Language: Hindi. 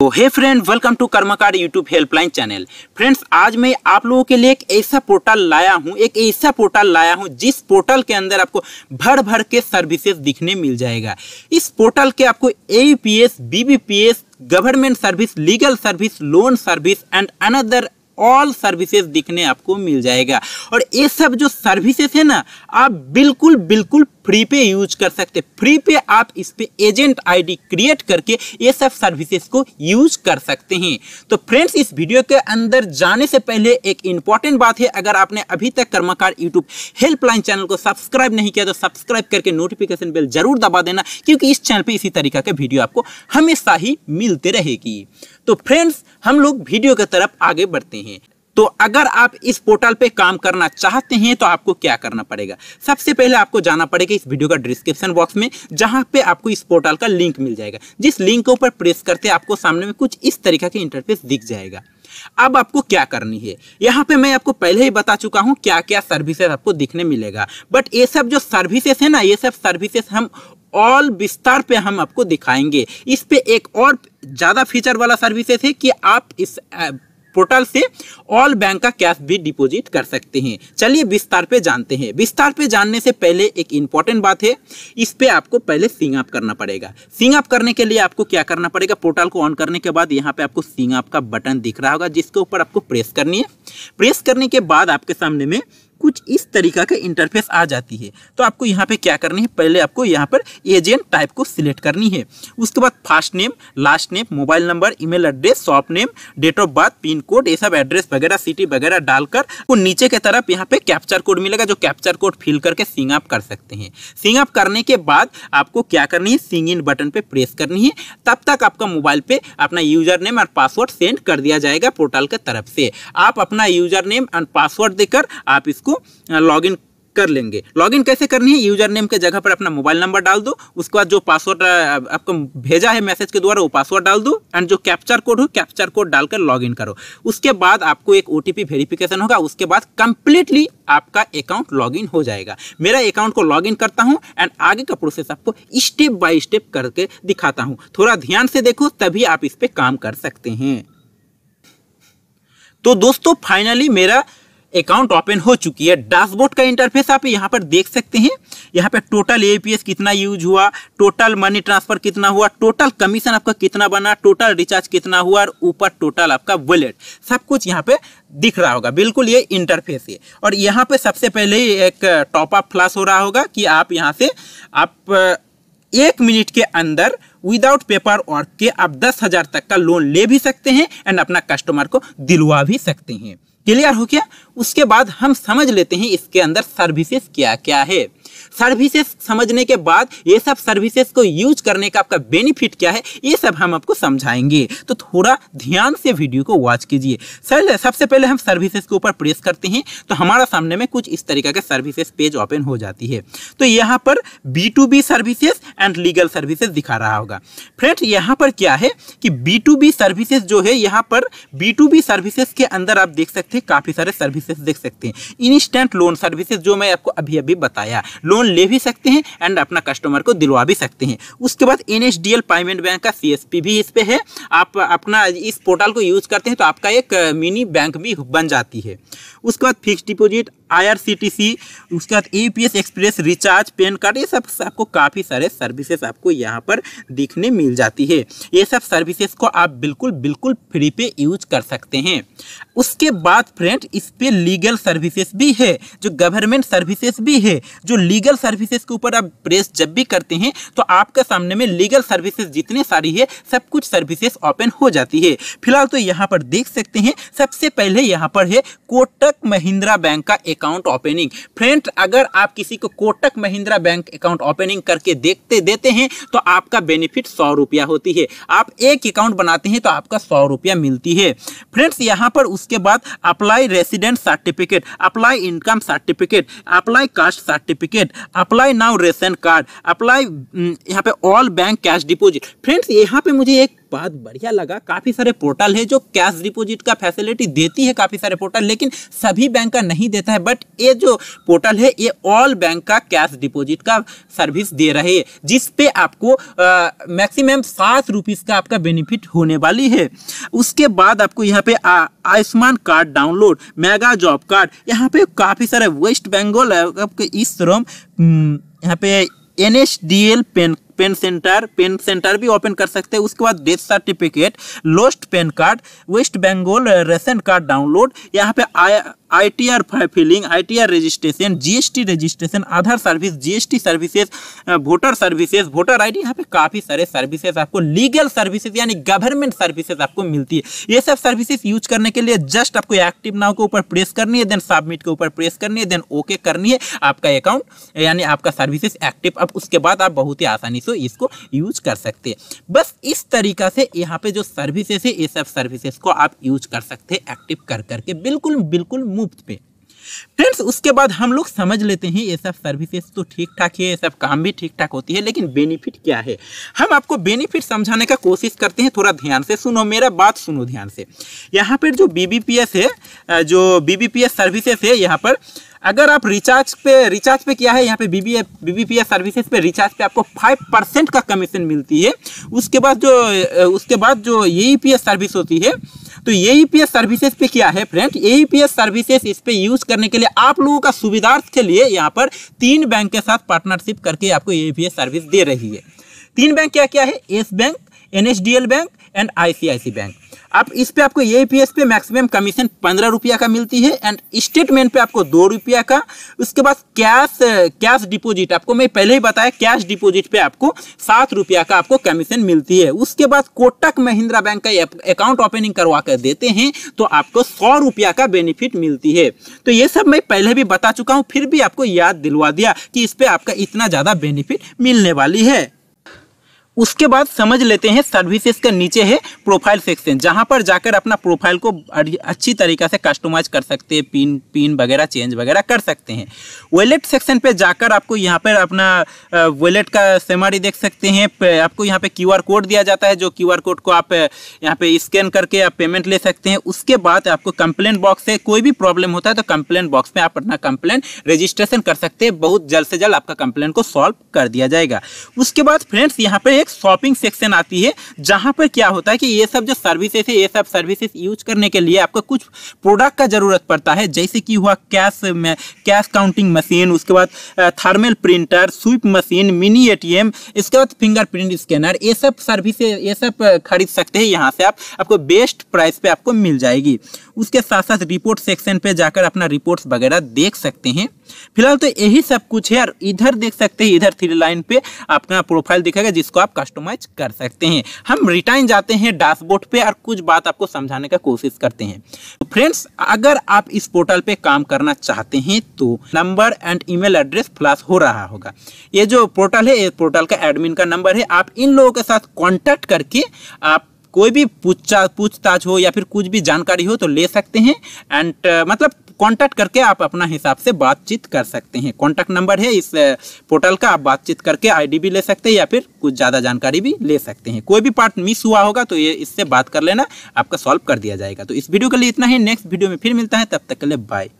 तो hey friend welcome to Karmakar YouTube helpline channel friends आज मैं आप लोगों के लिए एक ऐसा पोर्टल लाया हूं एक ऐसा पोर्टल लाया हूं जिस पोर्टल के अंदर आपको भर भर के सर्विसेज दिखने मिल जाएगा इस पोर्टल के आपको A P S government service legal service loan service and another all services दिखने आपको मिल जाएगा और ये सब जो सर्विसेज है ना आप बिल्कुल बिल्कुल फ्री पे यूज कर सकते फ्री पे आप इस पे एजेंट आईडी क्रिएट करके ये सब सर्विसेज को यूज कर सकते हैं तो फ्रेंड्स इस वीडियो के अंदर जाने से पहले एक इंपॉर्टेंट बात है अगर आपने अभी तक कर्माकार यूट्यूब हेल्पलाइन चैनल को सब्सक्राइब नहीं किया तो सब्सक्राइब करके नोटिफिकेशन बिल जरूर दबा देना क्योंकि इस चैनल पर इसी तरीका के वीडियो आपको हमेशा ही मिलते रहेगी तो फ्रेंड्स हम लोग वीडियो की तरफ आगे बढ़ते हैं हैं तो अगर आप इस पोर्टल पे काम करना चाहते हैं तो आपको क्या करना पड़ेगा सबसे पहले आपको जाना पड़ेगा इस वीडियो का डिस्क्रिप्शन बॉक्स में जहां पे आपको इस पोर्टल का लिंक मिल जाएगा जिस लिंक के ऊपर प्रेस करते आपको सामने में कुछ इस तरीके का इंटरफेस दिख जाएगा अब आपको क्या करनी है यहां पे मैं आपको पहले ही बता चुका हूं क्या क्या सर्विसेस आपको दिखने मिलेगा बट ये सब जो सर्विसेस है ना ये सब सर्विसेस हम ऑल विस्तार पे हम आपको दिखाएंगे इस पे एक और ज़्यादा फीचर वाला सर्विसेस है कि आप इस पोर्टल से ऑल बैंक का कैश भी डिपॉजिट कर सकते हैं चलिए विस्तार पे जानते हैं विस्तार पे जानने से पहले एक इंपॉर्टेंट बात है इस पे आपको पहले सिंग अप करना पड़ेगा सिंग अप करने के लिए आपको क्या करना पड़ेगा पोर्टल को ऑन करने के बाद यहाँ पे आपको सिंग अप का बटन दिख रहा होगा जिसके ऊपर आपको प्रेस करनी है प्रेस करने के बाद आपके सामने में कुछ इस तरीका का इंटरफेस आ जाती है तो आपको यहाँ पे क्या करनी है पहले आपको यहाँ पर एजेंट टाइप को सिलेक्ट करनी है उसके बाद first name last name mobile number email address shop name date of birth pin code ये सब एड्रेस वगैरह सिटी वगैरह डालकर वो नीचे के तरफ यहाँ पे कैप्चर कोड मिलेगा जो कैप्चर कोड फिल करके सिंग अप कर सकते हैं सिंग अप करने के बाद आपको क्या करनी है सिंग इन बटन पर प्रेस करनी है तब तक आपका मोबाइल पर अपना यूजर नेम और पासवर्ड सेंड कर दिया जाएगा पोर्टल के तरफ से आप अपना यूजर नेम एंड पासवर्ड देकर आप इसको लॉग इन कर लेंगे लॉग इन कैसे करनी है यूजर नेम के जगह पर अपना मोबाइल नंबर डाल दो उसके बाद जो पासवर्ड आपको भेजा है मैसेज के द्वारा वो पासवर्ड डाल दो एंड जो कैप्चर कोड हो कैप्चर कोड डालकर लॉग इन करो उसके बाद आपको एक ओटीपी वेरिफिकेशन होगा उसके बाद कंप्लीटली आपका अकाउंट लॉग इन हो जाएगा मेरा अकाउंट को लॉग इन करता हूँ एंड आगे का प्रोसेस आपको स्टेप बाय स्टेप करके दिखाता हूँ थोड़ा ध्यान से देखो तभी आप इस पर काम कर सकते हैं तो दोस्तों फाइनली मेरा अकाउंट ओपन हो चुकी है डैशबोर्ड का इंटरफेस आप यहाँ पर देख सकते हैं यहाँ पर टोटल एपीएस कितना यूज हुआ टोटल मनी ट्रांसफर कितना हुआ टोटल कमीशन आपका कितना बना टोटल रिचार्ज कितना हुआ और ऊपर टोटल आपका वॉलेट सब कुछ यहाँ पे दिख रहा होगा बिल्कुल ये इंटरफेस है और यहाँ पे सबसे पहले एक टॉपअप फ्लैश हो रहा होगा कि आप यहाँ से आप एक मिनट के अंदर विदाउट पेपर वर्क के आप दस हज़ार तक का लोन ले भी सकते हैं एंड अपना कस्टमर को दिलवा भी सकते हैं क्लियर हो गया उसके बाद हम समझ लेते हैं इसके अंदर सर्विसेज क्या क्या है सर्विसेस समझने के बाद ये सब सर्विसेस को यूज करने का आपका बेनिफिट क्या है ये सब हम आपको समझाएंगे तो थोड़ा ध्यान से वीडियो को वॉच कीजिए सर सबसे पहले हम सर्विसेस के ऊपर प्रेस करते हैं तो हमारा सामने में कुछ इस तरीके के सर्विसेस पेज ओपन हो जाती है तो यहाँ पर B to B services and legal services दिखा रहा होगा फ्रेंड्स यहाँ पर क्या है कि बी टू बी सर्विसेज जो है यहाँ पर बी टू बी सर्विसेज के अंदर आप देख सकते हैं काफ़ी सारे सर्विसेज देख सकते हैं इंस्टेंट लोन सर्विसेज जो मैं आपको अभी अभी बताया लोन ले भी सकते हैं एंड अपना कस्टमर को दिलवा भी सकते हैं उसके बाद एन पेमेंट बैंक का सी भी इस पर है आप अपना इस पोर्टल को यूज़ करते हैं तो आपका एक मिनी बैंक भी बन जाती है उसके बाद फिक्स डिपोजिट आईआरसीटीसी उसके बाद EPS express recharge PAN card ये सब आपको काफ़ी सारे सर्विसेज आपको यहाँ पर देखने मिल जाती है ये सब सर्विसेज को आप बिल्कुल बिल्कुल फ्री पे यूज कर सकते हैं उसके बाद फ्रेंड इस पर लीगल सर्विसेज भी है जो गवर्नमेंट सर्विसेज भी है जो लीगल सर्विसेज के ऊपर आप प्रेस जब भी करते हैं तो आपके सामने में लीगल सर्विसेज जितनी सारी है सब कुछ सर्विसेज ओपन हो जाती है फिलहाल तो यहाँ पर देख सकते हैं सबसे पहले यहाँ पर है कोटक महिंद्रा बैंक का एक अकाउंट ओपनिंग फ्रेंड अगर आप किसी को Kotak Mahindra bank account opening करके देखते देते हैं तो आपका बेनिफिट सौ रुपया होती है आप एक अकाउंट बनाते हैं तो आपका सौ रुपया मिलती है फ्रेंड्स यहाँ पर उसके बाद apply resident certificate apply income certificate apply caste certificate apply now ration card apply यहाँ पे all bank cash deposit friends यहाँ पे मुझे एक बात बढ़िया लगा काफ़ी सारे पोर्टल है जो कैश डिपोजिट का फैसिलिटी देती है काफ़ी सारे पोर्टल लेकिन सभी बैंक का नहीं देता है बट ये जो पोर्टल है ये ऑल बैंक का कैश डिपोजिट का सर्विस दे रहे है जिस पे आपको मैक्सिमम सात रुपीज़ का आपका बेनिफिट होने वाली है उसके बाद आपको यहाँ पे Ayushman card download mega job card यहाँ पे काफ़ी सारे वेस्ट बंगाल आपके इस श्रम हम्म, यहाँ पे N S D L PAN PAN centre PAN centre भी ओपन कर सकते हैं उसके बाद death certificate lost PAN card West Bengal ration card download यहाँ पे आया I T R filing I T R registration GST registration Aadhaar service GST services voter services voter ID यहाँ पे काफ़ी सारे सर्विसेज आपको लीगल सर्विसेज यानी गवर्नमेंट सर्विसेज आपको मिलती है ये सब सर्विसेज यूज करने के लिए जस्ट आपको एक्टिव नाव के ऊपर प्रेस करनी है देन सबमिट के ऊपर प्रेस करनी है देन ओके करनी है आपका अकाउंट यानी आपका सर्विसेज एक्टिव अब उसके बाद आप बहुत ही आसानी से सो इसको यूज कर सकते हैं बस इस तरीका से यहाँ पे जो सर्विसेस है ये सब सर्विसेज को आप यूज कर सकते हैं एक्टिव कर करके बिल्कुल बिल्कुल मुफ्त पे फ्रेंड्स उसके बाद हम लोग समझ लेते हैं ये सब सर्विसेज तो ठीक ठाक है ये सब काम भी ठीक ठाक होती है लेकिन बेनिफिट क्या है हम आपको बेनिफिट समझाने का कोशिश करते हैं थोड़ा ध्यान से सुनो मेरा बात सुनो ध्यान से यहाँ पर जो बी है जो बी सर्विसेज है यहाँ पर अगर आप रिचार्ज पे रिचार्ज पे क्या है यहाँ पे बी बीबीपीएस सर्विसेज पे रिचार्ज पे आपको फाइव परसेंट का कमीशन मिलती है उसके बाद जो उसके बाद जो ए सर्विस e होती है तो ए सर्विसेज e पे क्या है फ्रेंड ए सर्विसेज इस पे यूज करने के लिए आप लोगों का सुविधार्थ के लिए यहाँ पर तीन बैंक के साथ पार्टनरशिप करके आपको ए सर्विस e दे रही है तीन बैंक क्या क्या है Yes bank N bank and I bank आप इस पे आपको ए पे मैक्सिमम कमीशन पंद्रह रुपया का मिलती है एंड स्टेटमेंट पे आपको दो रुपया का उसके बाद कैश कैश डिपॉजिट आपको मैं पहले ही बताया कैश डिपॉजिट पे आपको सात रुपया का आपको कमीशन मिलती है उसके बाद कोटक महिंद्रा बैंक का अकाउंट ओपनिंग करवा कर देते हैं तो आपको सौ रुपया का बेनिफिट मिलती है तो ये सब मैं पहले भी बता चुका हूँ फिर भी आपको याद दिलवा दिया कि इस पर आपका इतना ज़्यादा बेनिफिट मिलने वाली है उसके बाद समझ लेते हैं सर्विसेज के नीचे है प्रोफाइल सेक्शन जहाँ पर जाकर अपना प्रोफाइल को अच्छी तरीके से कस्टमाइज कर सकते हैं पिन पिन वगैरह चेंज वगैरह कर सकते हैं वॉलेट सेक्शन पे जाकर आपको यहाँ पर अपना वॉलेट का सेमारी देख सकते हैं आपको यहाँ पे क्यूआर कोड दिया जाता है जो क्यू कोड को आप यहाँ पे स्कैन करके आप पेमेंट ले सकते हैं उसके बाद आपको कंप्लेन बॉक्स से कोई भी प्रॉब्लम होता है तो कंप्लेन बॉक्स में आप अपना कंप्लेन रजिस्ट्रेशन कर सकते हैं बहुत जल्द से जल्द आपका कंप्लेन को सॉल्व कर दिया जाएगा उसके बाद फ्रेंड्स यहाँ पर एक एक शॉपिंग सेक्शन आती है जहाँ पर क्या होता है कि ये सब जो सर्विसेज है ये सब सर्विसेज यूज करने के लिए आपको कुछ प्रोडक्ट का ज़रूरत पड़ता है जैसे कि हुआ कैश कैश काउंटिंग मशीन उसके बाद thermal printer swipe machine mini ए इसके बाद फिंगरप्रिंट स्कैनर ये सब सर्विस ये सब खरीद सकते हैं यहाँ से आप आपको बेस्ट प्राइस पर आपको मिल जाएगी उसके साथ साथ रिपोर्ट सेक्शन पर जाकर अपना रिपोर्ट्स वगैरह देख सकते हैं फिलहाल तो यही सब कुछ है और इधर देख सकते हैं इधर थ्री लाइन पे अपना प्रोफाइल दिखेगा जिसको आप कस्टमाइज कर सकते हैं हम रिटर्न जाते हैं डैशबोर्ड पे और कुछ बात आपको समझाने का कोशिश करते हैं तो फ्रेंड्स अगर आप इस पोर्टल पे काम करना चाहते हैं तो number and email address flash हो रहा होगा ये जो पोर्टल है पोर्टल का एडमिन का नंबर है आप इन लोगों के साथ कॉन्टैक्ट करके आप कोई भी पूछा पूछताछ हो या फिर कुछ भी जानकारी हो तो ले सकते हैं एंड uh, मतलब कांटेक्ट करके आप अपना हिसाब से बातचीत कर सकते हैं कांटेक्ट नंबर है इस पोर्टल uh, का आप बातचीत करके आईडी भी ले सकते हैं या फिर कुछ ज़्यादा जानकारी भी ले सकते हैं कोई भी पार्ट मिस हुआ होगा तो ये इससे बात कर लेना आपका सॉल्व कर दिया जाएगा तो इस वीडियो के लिए इतना ही नेक्स्ट वीडियो में फिर मिलता है तब तक के लिए बाय